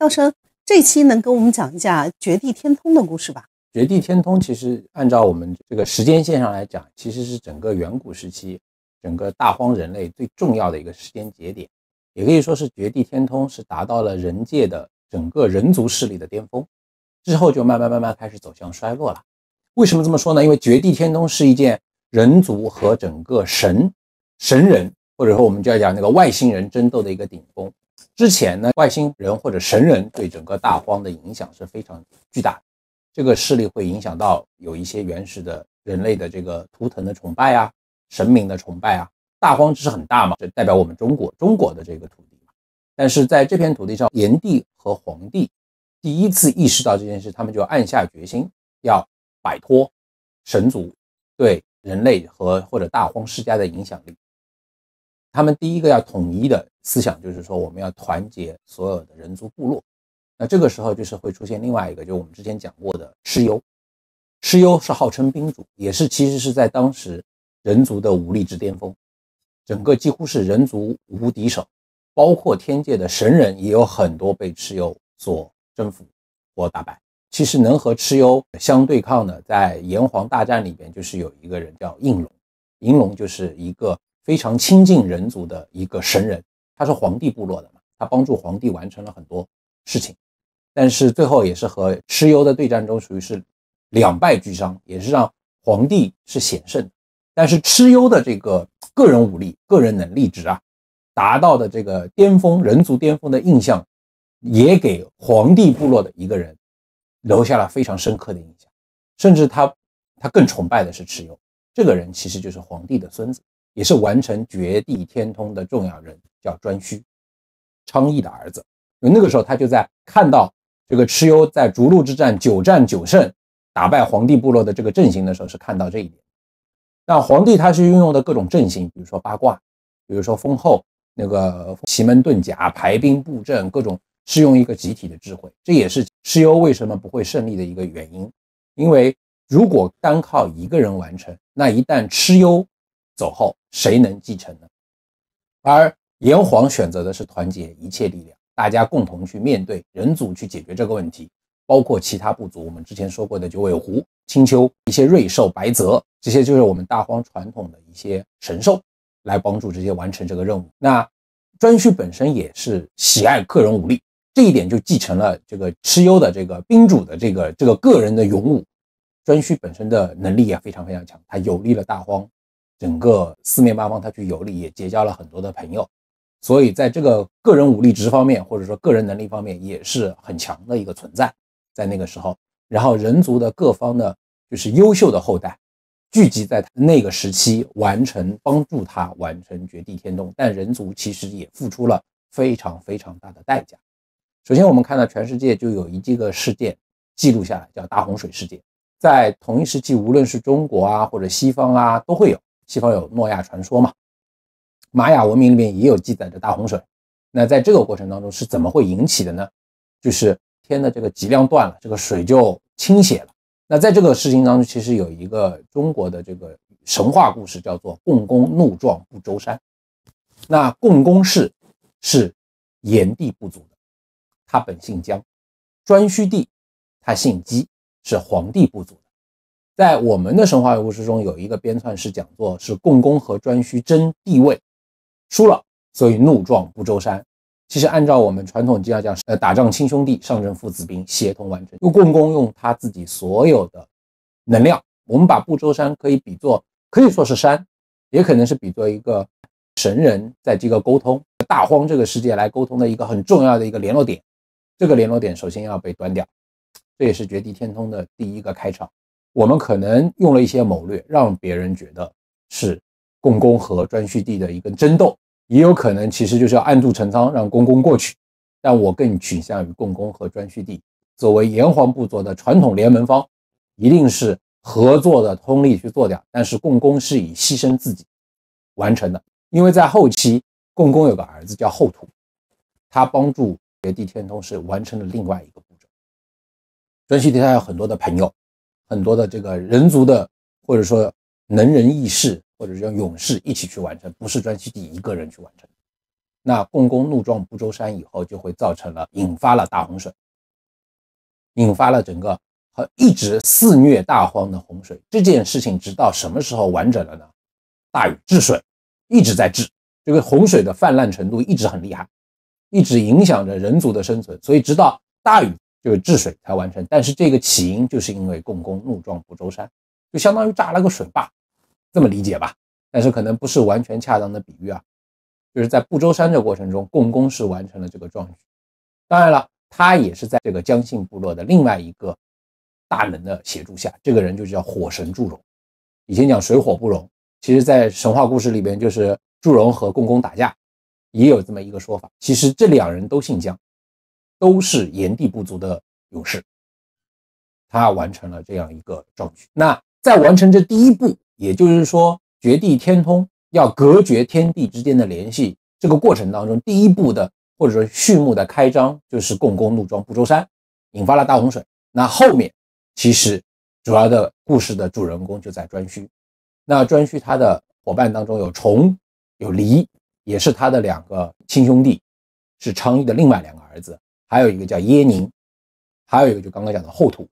道生，这期能跟我们讲一下绝地天通的故事吧？绝地天通其实按照我们这个时间线上来讲，其实是整个远古时期，整个大荒人类最重要的一个时间节点，也可以说是绝地天通是达到了人界的整个人族势力的巅峰，之后就慢慢慢慢开始走向衰落了。为什么这么说呢？因为绝地天通是一件人族和整个神神人，或者说我们就要讲那个外星人争斗的一个顶峰。之前呢，外星人或者神人对整个大荒的影响是非常巨大的，这个势力会影响到有一些原始的人类的这个图腾的崇拜啊，神明的崇拜啊。大荒不是很大嘛，这代表我们中国中国的这个土地嘛。但是在这片土地上，炎帝和黄帝第一次意识到这件事，他们就暗下决心要摆脱神族对人类和或者大荒世家的影响力。他们第一个要统一的。思想就是说，我们要团结所有的人族部落。那这个时候就是会出现另外一个，就是我们之前讲过的蚩尤。蚩尤是号称兵主，也是其实是在当时人族的武力之巅峰，整个几乎是人族无敌手。包括天界的神人也有很多被蚩尤所征服或打败。其实能和蚩尤相对抗的，在炎黄大战里边就是有一个人叫应龙。应龙就是一个非常亲近人族的一个神人。他是皇帝部落的嘛，他帮助皇帝完成了很多事情，但是最后也是和蚩尤的对战中属于是两败俱伤，也是让皇帝是险胜。但是蚩尤的这个个人武力、个人能力值啊，达到的这个巅峰、人族巅峰的印象，也给皇帝部落的一个人留下了非常深刻的印象。甚至他，他更崇拜的是蚩尤这个人，其实就是皇帝的孙子，也是完成绝地天通的重要人。叫颛顼，昌邑的儿子。那个时候，他就在看到这个蚩尤在逐鹿之战九战九胜，打败黄帝部落的这个阵型的时候，是看到这一点。那黄帝他是运用的各种阵型，比如说八卦，比如说封后那个奇门遁甲，排兵布阵，各种是用一个集体的智慧。这也是蚩尤为什么不会胜利的一个原因。因为如果单靠一个人完成，那一旦蚩尤走后，谁能继承呢？而炎黄选择的是团结一切力量，大家共同去面对人族去解决这个问题，包括其他部族。我们之前说过的九尾狐、青丘一些瑞兽、白泽，这些就是我们大荒传统的一些神兽，来帮助这些完成这个任务。那颛顼本身也是喜爱个人武力，这一点就继承了这个蚩尤的这个宾主的这个这个个人的勇武。颛顼本身的能力也非常非常强，他游历了大荒，整个四面八方他去游历，也结交了很多的朋友。所以，在这个个人武力值方面，或者说个人能力方面，也是很强的一个存在，在那个时候。然后，人族的各方的，就是优秀的后代，聚集在那个时期，完成帮助他完成绝地天通。但人族其实也付出了非常非常大的代价。首先，我们看到全世界就有一这个事件记录下来，叫大洪水事件。在同一时期，无论是中国啊，或者西方啊，都会有。西方有诺亚传说嘛。玛雅文明里面也有记载着大洪水，那在这个过程当中是怎么会引起的呢？就是天的这个脊梁断了，这个水就倾泻了。那在这个事情当中，其实有一个中国的这个神话故事，叫做共工怒撞不周山。那共工氏是炎帝部族的，他本姓姜；颛顼帝他姓姬，是黄帝部族的。在我们的神话故事中，有一个编纂是讲座是共工和颛顼争帝位。输了，所以怒撞不周山。其实按照我们传统就常讲，呃，打仗亲兄弟，上阵父子兵，协同完成。用共工用他自己所有的能量，我们把不周山可以比作，可以说是山，也可能是比作一个神人在这个沟通大荒这个世界来沟通的一个很重要的一个联络点。这个联络点首先要被端掉，这也是绝地天通的第一个开场。我们可能用了一些谋略，让别人觉得是。共工和颛顼帝的一个争斗，也有可能其实就是要暗度陈仓，让共工过去。但我更倾向于共工和颛顼帝作为炎黄部族的传统联盟方，一定是合作的通力去做掉。但是共工是以牺牲自己完成的，因为在后期，共工有个儿子叫后土，他帮助绝地天通是完成了另外一个步骤。颛顼帝他有很多的朋友，很多的这个人族的或者说能人异士。或者让勇士一起去完成，不是颛顼帝一个人去完成。那共工怒撞不周山以后，就会造成了引发了大洪水，引发了整个和一直肆虐大荒的洪水。这件事情直到什么时候完整了呢？大禹治水一直在治，这个洪水的泛滥程度一直很厉害，一直影响着人族的生存。所以直到大禹就是治水才完成。但是这个起因就是因为共工怒撞不周山，就相当于炸了个水坝。这么理解吧，但是可能不是完全恰当的比喻啊，就是在不周山这过程中，共工是完成了这个壮举。当然了，他也是在这个姜姓部落的另外一个大能的协助下，这个人就叫火神祝融。以前讲水火不容，其实在神话故事里边，就是祝融和共工打架，也有这么一个说法。其实这两人都姓姜，都是炎帝部族的勇士。他完成了这样一个壮举。那在完成这第一步。也就是说，绝地天通要隔绝天地之间的联系，这个过程当中，第一步的或者说序幕的开张，就是共工怒撞不周山，引发了大洪水。那后面其实主要的故事的主人公就在颛顼。那颛顼他的伙伴当中有崇，有离，也是他的两个亲兄弟，是昌邑的另外两个儿子，还有一个叫耶宁，还有一个就刚刚讲的后土。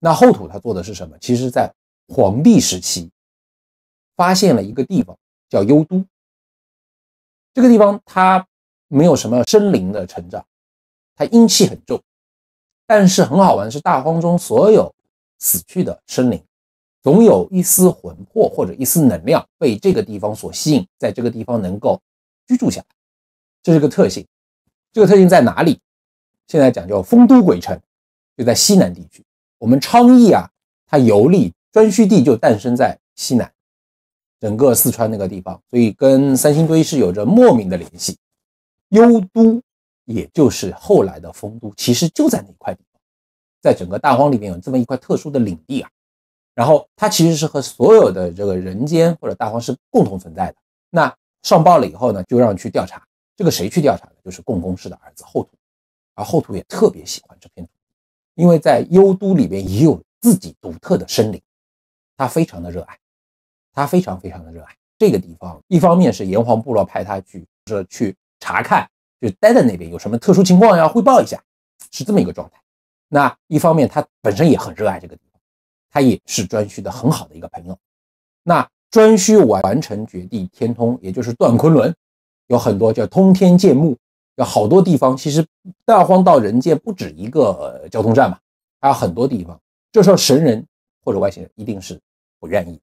那后土他做的是什么？其实，在皇帝时期，发现了一个地方叫幽都。这个地方它没有什么生灵的成长，它阴气很重。但是很好玩，是大荒中所有死去的生灵，总有一丝魂魄或者一丝能量被这个地方所吸引，在这个地方能够居住下来。这是个特性。这个特性在哪里？现在讲叫丰都鬼城，就在西南地区。我们昌邑啊，它游历。颛顼地就诞生在西南，整个四川那个地方，所以跟三星堆是有着莫名的联系。幽都，也就是后来的丰都，其实就在那块地方，在整个大荒里面有这么一块特殊的领地啊。然后它其实是和所有的这个人间或者大荒是共同存在的。那上报了以后呢，就让去调查这个谁去调查的？就是共工氏的儿子后土，而后土也特别喜欢这片土地，因为在幽都里面也有自己独特的森林。他非常的热爱，他非常非常的热爱这个地方。一方面是炎黄部落派他去，这去查看，就待在那边有什么特殊情况要汇报一下，是这么一个状态。那一方面他本身也很热爱这个地方，他也是颛顼的很好的一个朋友。那颛顼完完成绝地天通，也就是断昆仑，有很多叫通天建木，有好多地方。其实大荒到人界不止一个交通站嘛，还有很多地方。这时候神人或者外星人一定是。不愿意，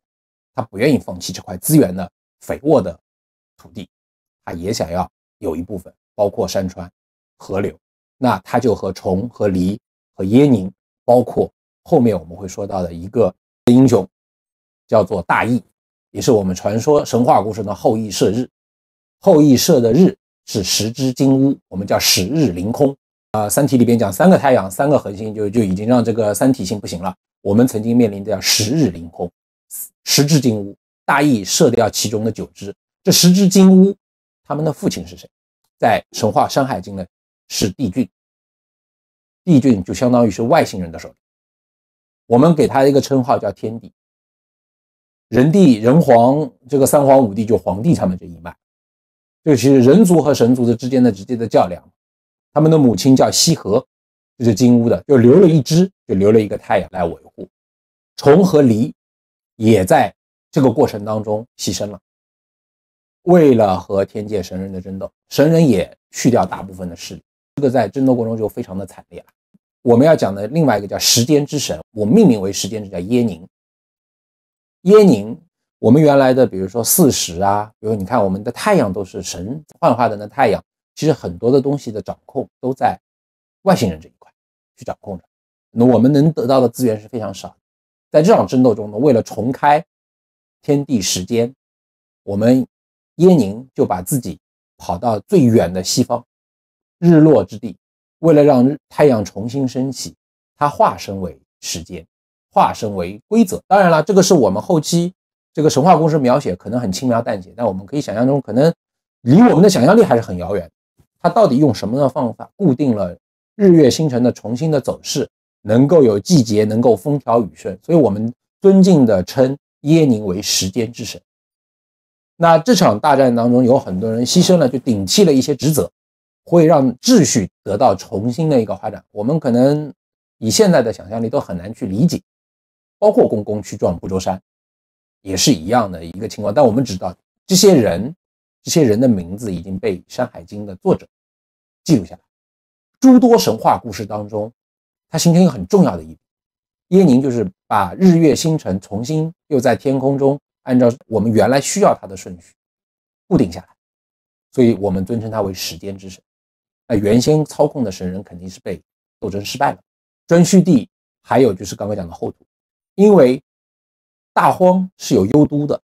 他不愿意放弃这块资源的肥沃的土地，他也想要有一部分，包括山川河流。那他就和崇和黎和耶宁，包括后面我们会说到的一个英雄，叫做大羿，也是我们传说神话故事的后羿射日。后羿射的日是十只金乌，我们叫十日凌空。啊，三体里边讲三个太阳，三个恒星就就已经让这个三体星不行了。我们曾经面临的叫十日凌空。十只金乌，大羿射掉其中的九只。这十只金乌，他们的父亲是谁？在神话《山海经》呢，是帝俊。帝俊就相当于是外星人的首领，我们给他一个称号叫天帝。人帝、人皇这个三皇五帝就皇帝他们这一脉，这是人族和神族的之间的直接的较量。他们的母亲叫羲和，这是金乌的，就留了一只，就留了一个太阳来维护。虫和离。也在这个过程当中牺牲了，为了和天界神人的争斗，神人也去掉大部分的势力。这个在争斗过程中就非常的惨烈了。我们要讲的另外一个叫时间之神，我命名为时间之神耶宁。耶宁，我们原来的比如说四时啊，比如你看我们的太阳都是神幻化的那太阳，其实很多的东西的掌控都在外星人这一块去掌控着。那我们能得到的资源是非常少的。在这场争斗中呢，为了重开天地时间，我们耶宁就把自己跑到最远的西方日落之地，为了让太阳重新升起，他化身为时间，化身为规则。当然了，这个是我们后期这个神话故事描写可能很轻描淡写，但我们可以想象中，可能离我们的想象力还是很遥远。他到底用什么的方法固定了日月星辰的重新的走势？能够有季节，能够风调雨顺，所以我们尊敬的称耶宁为时间之神。那这场大战当中，有很多人牺牲了，就顶替了一些职责，会让秩序得到重新的一个发展。我们可能以现在的想象力都很难去理解，包括公公去撞不周山，也是一样的一个情况。但我们知道，这些人，这些人的名字已经被《山海经》的作者记录下来，诸多神话故事当中。它形成一个很重要的一义。耶宁就是把日月星辰重新又在天空中按照我们原来需要它的顺序固定下来，所以我们尊称它为时间之神。那原先操控的神人肯定是被斗争失败了。颛顼帝还有就是刚刚讲的后土，因为大荒是有幽都的，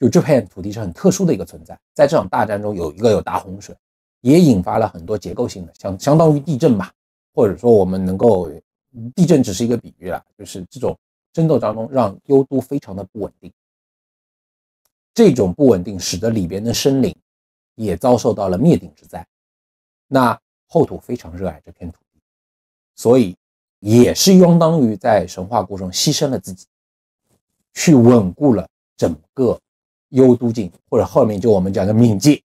就这片土地是很特殊的一个存在。在这场大战中，有一个有大洪水，也引发了很多结构性的，相相当于地震吧。或者说，我们能够，地震只是一个比喻了，就是这种争斗当中，让幽都非常的不稳定。这种不稳定使得里边的生灵也遭受到了灭顶之灾。那后土非常热爱这片土地，所以也是相当于在神话事中牺牲了自己，去稳固了整个幽都境，或者后面就我们讲的冥界。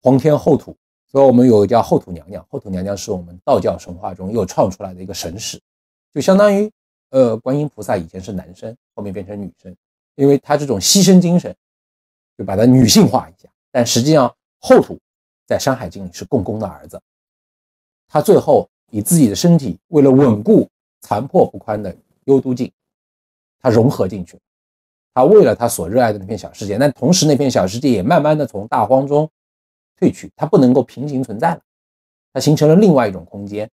黄天厚土。所以我们有叫后土娘娘，后土娘娘是我们道教神话中又创出来的一个神使，就相当于，呃，观音菩萨以前是男生，后面变成女生，因为她这种牺牲精神，就把它女性化一下。但实际上，后土在《山海经》里是共工的儿子，他最后以自己的身体为了稳固残破不堪的幽都境，他融合进去，他为了他所热爱的那片小世界，但同时那片小世界也慢慢的从大荒中。褪去，它不能够平行存在了，它形成了另外一种空间，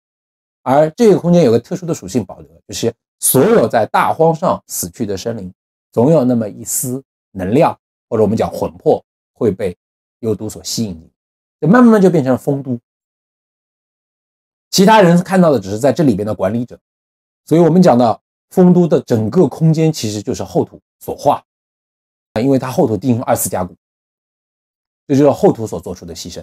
而这个空间有个特殊的属性保留，就是所有在大荒上死去的生灵，总有那么一丝能量或者我们讲魂魄会被幽都所吸引，就慢慢的就变成丰都。其他人看到的只是在这里边的管理者，所以我们讲到丰都的整个空间其实就是后土所化，因为它后土进行二次加固。这就是后土所做出的牺牲，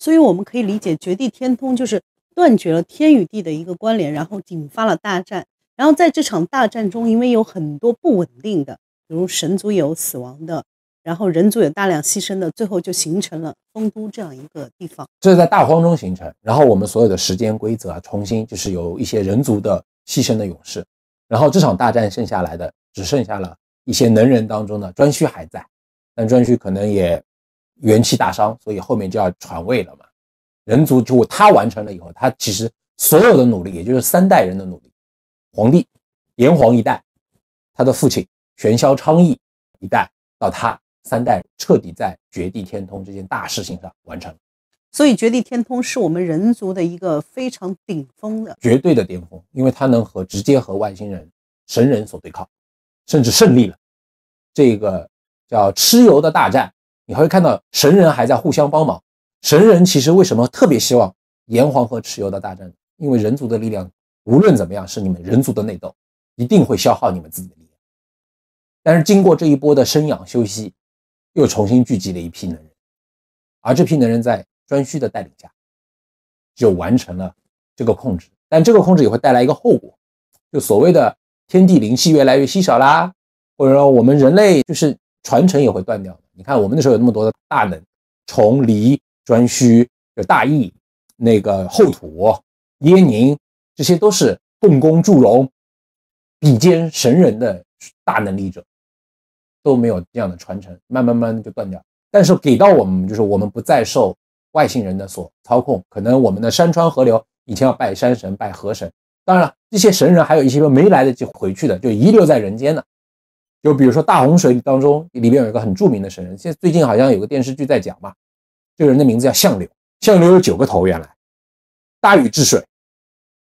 所以我们可以理解绝地天通就是断绝了天与地的一个关联，然后引发了大战。然后在这场大战中，因为有很多不稳定的，比如神族有死亡的，然后人族有大量牺牲的，最后就形成了丰都这样一个地方。这是在大荒中形成，然后我们所有的时间规则啊，重新就是有一些人族的牺牲的勇士，然后这场大战剩下来的只剩下了一些能人当中的颛顼还在，但颛顼可能也。元气大伤，所以后面就要传位了嘛。人族就他完成了以后，他其实所有的努力，也就是三代人的努力，皇帝炎黄一代，他的父亲玄霄昌邑一代，到他三代彻底在绝地天通这件大事情上完成。所以绝地天通是我们人族的一个非常顶峰的绝对的巅峰，因为他能和直接和外星人神人所对抗，甚至胜利了这个叫蚩尤的大战。你会看到神人还在互相帮忙。神人其实为什么特别希望炎黄和蚩尤的大战？因为人族的力量，无论怎么样是你们人族的内斗，一定会消耗你们自己的力量。但是经过这一波的生养休息，又重新聚集了一批能人。而这批能人在颛顼的带领下，就完成了这个控制。但这个控制也会带来一个后果，就所谓的天地灵气越来越稀少啦，或者说我们人类就是传承也会断掉。你看，我们那时候有那么多的大能，崇黎、颛顼、大义，那个后土、耶宁，这些都是共工、祝融、比肩神人的大能力者，都没有这样的传承，慢慢慢就断掉。但是给到我们，就是我们不再受外星人的所操控。可能我们的山川河流以前要拜山神、拜河神，当然了，这些神人还有一些没来得及回去的，就遗留在人间的，就比如说大洪水当中，里面有一个很著名的神人。现最近好像有个电视剧在讲嘛，这个人的名字叫相柳，相柳有九个头。原来大禹治水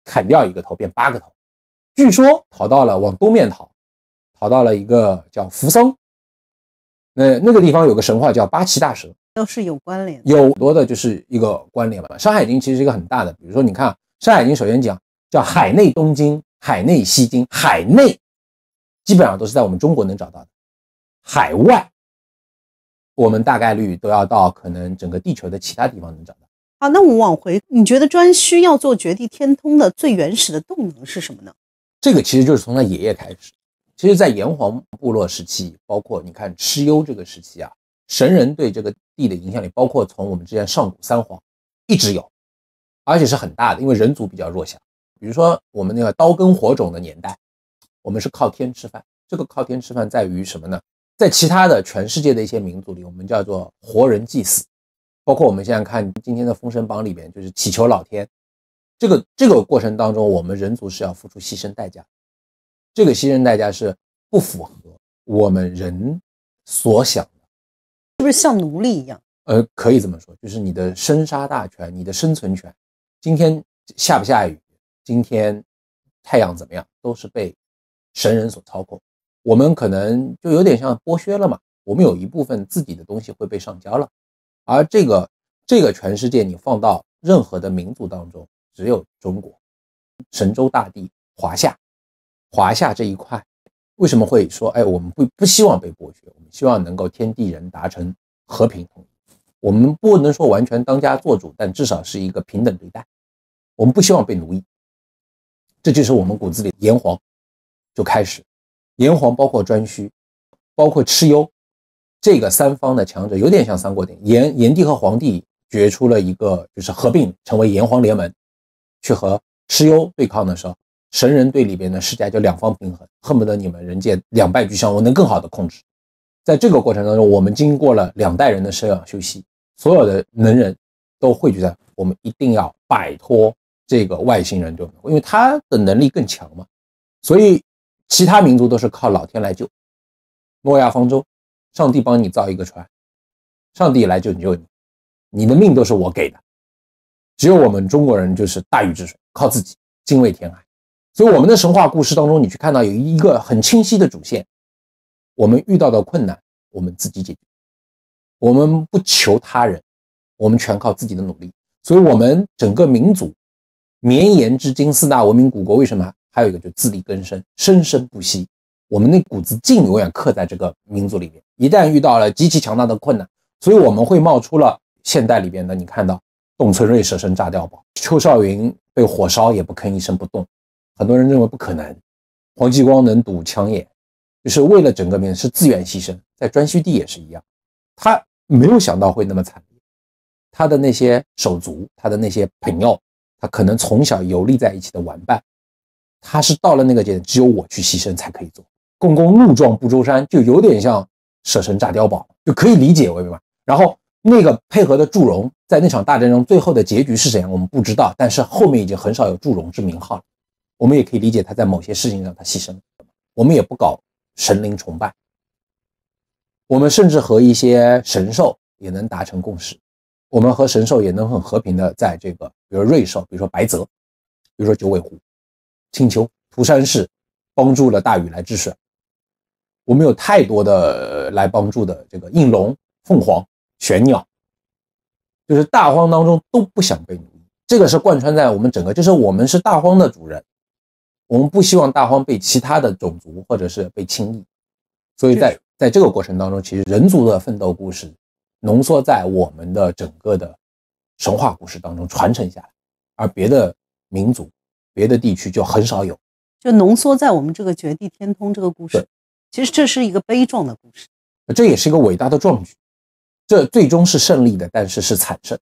砍掉一个头，变八个头。据说逃到了往东面逃，逃到了一个叫扶桑。那那个地方有个神话叫八岐大蛇，都是有关联，有多的就是一个关联嘛。《山海经》其实是一个很大的，比如说你看《山海经》，首先讲叫海内东经、海内西经、海内。基本上都是在我们中国能找到的，海外，我们大概率都要到可能整个地球的其他地方能找到。好，那我们往回，你觉得专需要做绝地天通的最原始的动能是什么呢？这个其实就是从他爷爷开始，其实在炎黄部落时期，包括你看蚩尤这个时期啊，神人对这个地的影响力，包括从我们之前上古三皇一直有，而且是很大的，因为人族比较弱小，比如说我们那个刀耕火种的年代。我们是靠天吃饭，这个靠天吃饭在于什么呢？在其他的全世界的一些民族里，我们叫做活人祭祀，包括我们现在看今天的《封神榜》里边，就是祈求老天。这个这个过程当中，我们人族是要付出牺牲代价。这个牺牲代价是不符合我们人所想的，是不是像奴隶一样？呃，可以这么说，就是你的生杀大权，你的生存权，今天下不下雨，今天太阳怎么样，都是被。神人所操控，我们可能就有点像剥削了嘛？我们有一部分自己的东西会被上交了，而这个这个全世界你放到任何的民族当中，只有中国，神州大地，华夏，华夏这一块，为什么会说？哎，我们不不希望被剥削，我们希望能够天地人达成和平统一，我们不能说完全当家做主，但至少是一个平等对待。我们不希望被奴役，这就是我们骨子里炎黄。就开始，炎黄包括颛顼，包括蚩尤，这个三方的强者有点像三国鼎。炎炎帝和黄帝决出了一个，就是合并成为炎黄联盟，去和蚩尤对抗的时候，神人队里边的世家就两方平衡，恨不得你们人界两败俱伤，我能更好的控制。在这个过程当中，我们经过了两代人的生养修息，所有的能人都汇聚在我们一定要摆脱这个外星人就因为他的能力更强嘛，所以。其他民族都是靠老天来救，诺亚方舟，上帝帮你造一个船，上帝来救你，你的命都是我给的。只有我们中国人就是大禹治水，靠自己，精卫填海。所以我们的神话故事当中，你去看到有一个很清晰的主线：我们遇到的困难，我们自己解决，我们不求他人，我们全靠自己的努力。所以我们整个民族绵延至今，四大文明古国为什么？还有一个就是自力更生，生生不息。我们那股子劲永远刻在这个民族里面。一旦遇到了极其强大的困难，所以我们会冒出了现代里边的。你看到董存瑞舍身炸碉堡，邱少云被火烧也不吭一声不动。很多人认为不可能，黄继光能堵枪眼，就是为了整个民族自愿牺牲。在颛顼地也是一样，他没有想到会那么惨烈。他的那些手足，他的那些朋友，他可能从小游历在一起的玩伴。他是到了那个节点，只有我去牺牲才可以做。共工怒撞不周山，就有点像舍身炸碉堡，就可以理解，我明白。然后那个配合的祝融，在那场大战中最后的结局是怎样，我们不知道。但是后面已经很少有祝融之名号了。我们也可以理解他在某些事情上他牺牲了。我们也不搞神灵崇拜，我们甚至和一些神兽也能达成共识。我们和神兽也能很和平的在这个，比如瑞兽，比如说白泽，比如说九尾狐。请求涂山氏帮助了大禹来治水。我们有太多的来帮助的这个应龙、凤凰、玄鸟，就是大荒当中都不想被奴役。这个是贯穿在我们整个，就是我们是大荒的主人，我们不希望大荒被其他的种族或者是被轻易。所以在在这个过程当中，其实人族的奋斗故事浓缩在我们的整个的神话故事当中传承下来，而别的民族。别的地区就很少有，就浓缩在我们这个绝地天通这个故事。其实这是一个悲壮的故事，这也是一个伟大的壮举。这最终是胜利的，但是是惨胜。